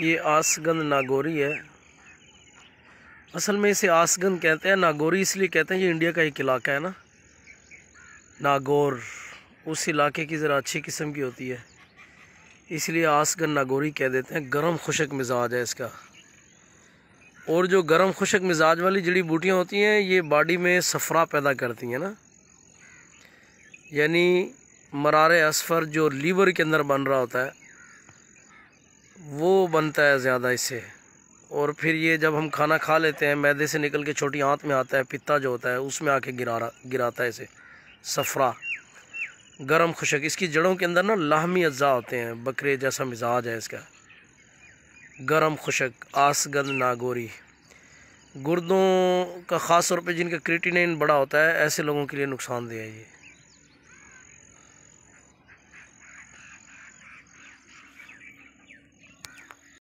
ये आसगंद नागौरी है असल में इसे आसगंद कहते हैं नागौरी इसलिए कहते हैं ये इंडिया का एक इलाका है ना नागौर उस इलाके की ज़रा अच्छी किस्म की होती है इसलिए आसगंद नागौरी कह देते हैं गर्म खुशक मिजाज है इसका और जो गर्म खुशक मिजाज वाली जड़ी बूटियाँ होती हैं ये बॉडी में सफ़रा पैदा करती हैं ना यानी मरार असफर जो लीवर के अंदर बन रहा होता है वो बनता है ज़्यादा इससे और फिर ये जब हम खाना खा लेते हैं मैदे से निकल के छोटी आँत में आता है पिता जो होता है उसमें आके गिरा गिराता है इसे सफ़रा गर्म खुशक इसकी जड़ों के अंदर ना लाहमी अज्जा होते हैं बकरे जैसा मिजाज है इसका गर्म खुशक आसगंद नागोरी गुर्दों का ख़ास तौर पर जिनका क्रिटिनिन बड़ा होता है ऐसे लोगों के लिए नुकसानदेह है ये